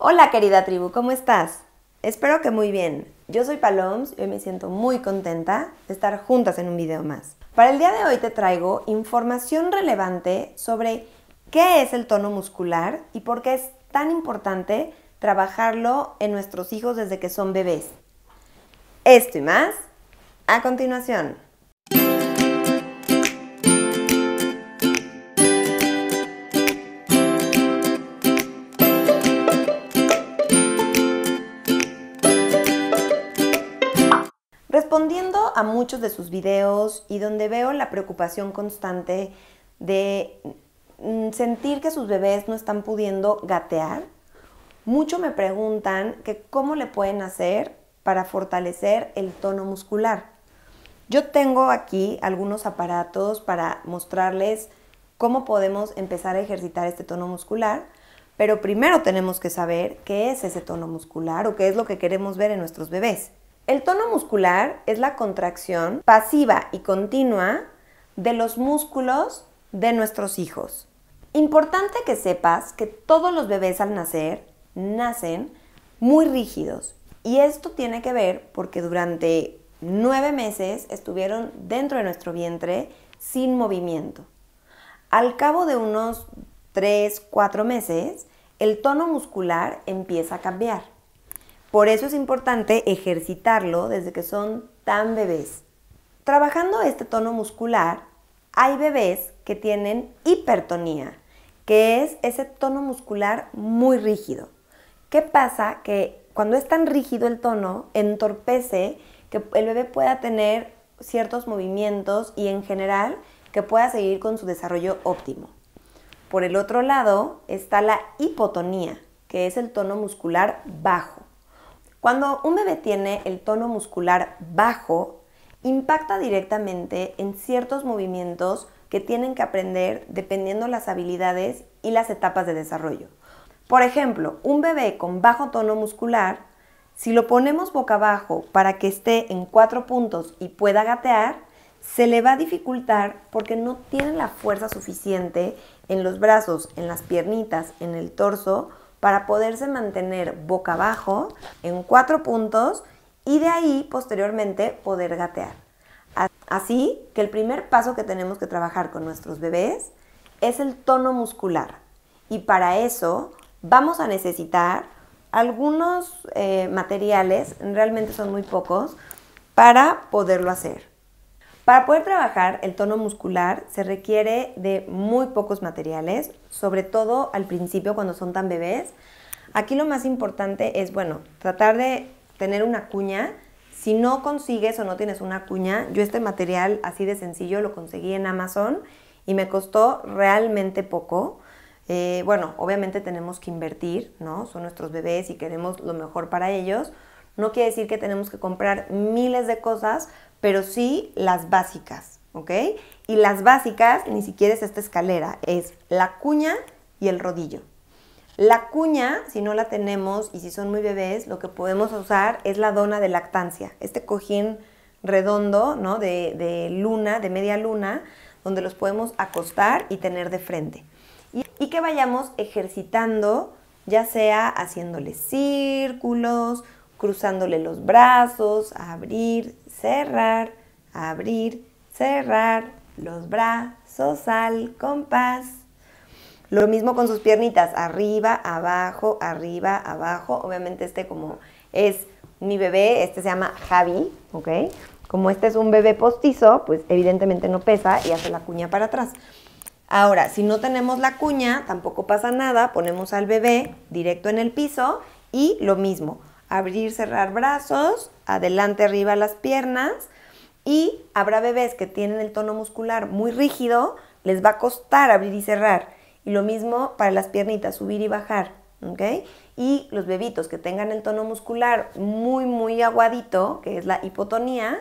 Hola querida tribu, ¿cómo estás? Espero que muy bien. Yo soy Paloms y hoy me siento muy contenta de estar juntas en un video más. Para el día de hoy te traigo información relevante sobre qué es el tono muscular y por qué es tan importante trabajarlo en nuestros hijos desde que son bebés. Esto y más a continuación. respondiendo a muchos de sus videos y donde veo la preocupación constante de mm, sentir que sus bebés no están pudiendo gatear, mucho me preguntan que cómo le pueden hacer para fortalecer el tono muscular. Yo tengo aquí algunos aparatos para mostrarles cómo podemos empezar a ejercitar este tono muscular, pero primero tenemos que saber qué es ese tono muscular o qué es lo que queremos ver en nuestros bebés. El tono muscular es la contracción pasiva y continua de los músculos de nuestros hijos. Importante que sepas que todos los bebés al nacer nacen muy rígidos y esto tiene que ver porque durante nueve meses estuvieron dentro de nuestro vientre sin movimiento. Al cabo de unos tres, cuatro meses, el tono muscular empieza a cambiar. Por eso es importante ejercitarlo desde que son tan bebés. Trabajando este tono muscular, hay bebés que tienen hipertonía, que es ese tono muscular muy rígido. ¿Qué pasa? Que cuando es tan rígido el tono, entorpece que el bebé pueda tener ciertos movimientos y en general que pueda seguir con su desarrollo óptimo. Por el otro lado está la hipotonía, que es el tono muscular bajo. Cuando un bebé tiene el tono muscular bajo, impacta directamente en ciertos movimientos que tienen que aprender dependiendo las habilidades y las etapas de desarrollo. Por ejemplo, un bebé con bajo tono muscular, si lo ponemos boca abajo para que esté en cuatro puntos y pueda gatear, se le va a dificultar porque no tiene la fuerza suficiente en los brazos, en las piernitas, en el torso para poderse mantener boca abajo en cuatro puntos y de ahí posteriormente poder gatear. Así que el primer paso que tenemos que trabajar con nuestros bebés es el tono muscular. Y para eso vamos a necesitar algunos eh, materiales, realmente son muy pocos, para poderlo hacer. Para poder trabajar el tono muscular se requiere de muy pocos materiales, sobre todo al principio cuando son tan bebés. Aquí lo más importante es, bueno, tratar de tener una cuña. Si no consigues o no tienes una cuña, yo este material así de sencillo lo conseguí en Amazon y me costó realmente poco. Eh, bueno, obviamente tenemos que invertir, ¿no? Son nuestros bebés y queremos lo mejor para ellos, no quiere decir que tenemos que comprar miles de cosas, pero sí las básicas, ¿ok? Y las básicas ni siquiera es esta escalera, es la cuña y el rodillo. La cuña, si no la tenemos y si son muy bebés, lo que podemos usar es la dona de lactancia, este cojín redondo, ¿no? De, luna, de media luna, donde los podemos acostar y tener de frente. Y, y que vayamos ejercitando, ya sea haciéndole círculos, cruzándole los brazos, abrir, cerrar, abrir, cerrar los brazos al compás. Lo mismo con sus piernitas, arriba, abajo, arriba, abajo. Obviamente este como es mi bebé, este se llama Javi, ¿ok? Como este es un bebé postizo, pues evidentemente no pesa y hace la cuña para atrás. Ahora, si no tenemos la cuña, tampoco pasa nada, ponemos al bebé directo en el piso y lo mismo, abrir, cerrar brazos, adelante, arriba las piernas. Y habrá bebés que tienen el tono muscular muy rígido, les va a costar abrir y cerrar. Y lo mismo para las piernitas, subir y bajar. ¿okay? Y los bebitos que tengan el tono muscular muy, muy aguadito, que es la hipotonía,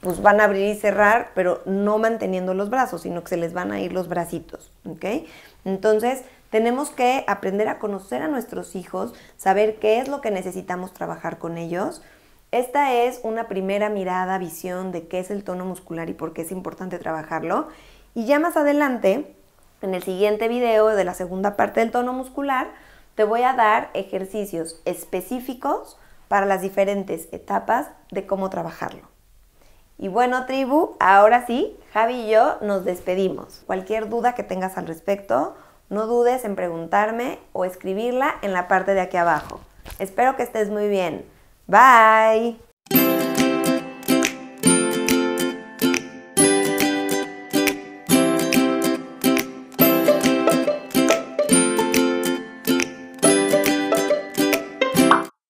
pues van a abrir y cerrar, pero no manteniendo los brazos, sino que se les van a ir los bracitos, ¿ok? Entonces, tenemos que aprender a conocer a nuestros hijos, saber qué es lo que necesitamos trabajar con ellos. Esta es una primera mirada, visión de qué es el tono muscular y por qué es importante trabajarlo. Y ya más adelante, en el siguiente video de la segunda parte del tono muscular, te voy a dar ejercicios específicos para las diferentes etapas de cómo trabajarlo. Y bueno, tribu, ahora sí, Javi y yo nos despedimos. Cualquier duda que tengas al respecto, no dudes en preguntarme o escribirla en la parte de aquí abajo. Espero que estés muy bien. Bye.